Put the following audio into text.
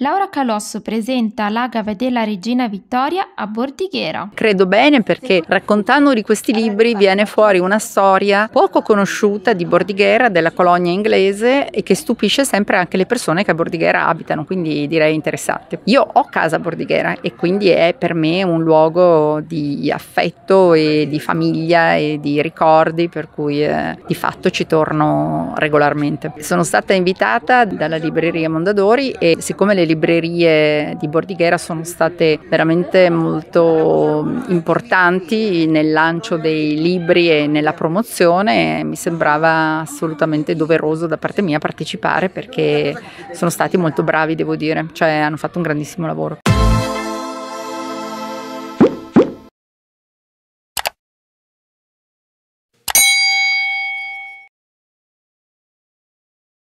Laura Calosso presenta l'Agave della Regina Vittoria a Bordighera. Credo bene perché raccontando di questi libri viene fuori una storia poco conosciuta di Bordighera, della colonia inglese e che stupisce sempre anche le persone che a Bordighera abitano, quindi direi interessante. Io ho casa a Bordighera e quindi è per me un luogo di affetto e di famiglia e di ricordi per cui eh, di fatto ci torno regolarmente. Sono stata invitata dalla libreria Mondadori e siccome le librerie di Bordighera sono state veramente molto importanti nel lancio dei libri e nella promozione. Mi sembrava assolutamente doveroso da parte mia partecipare perché sono stati molto bravi, devo dire, cioè hanno fatto un grandissimo lavoro.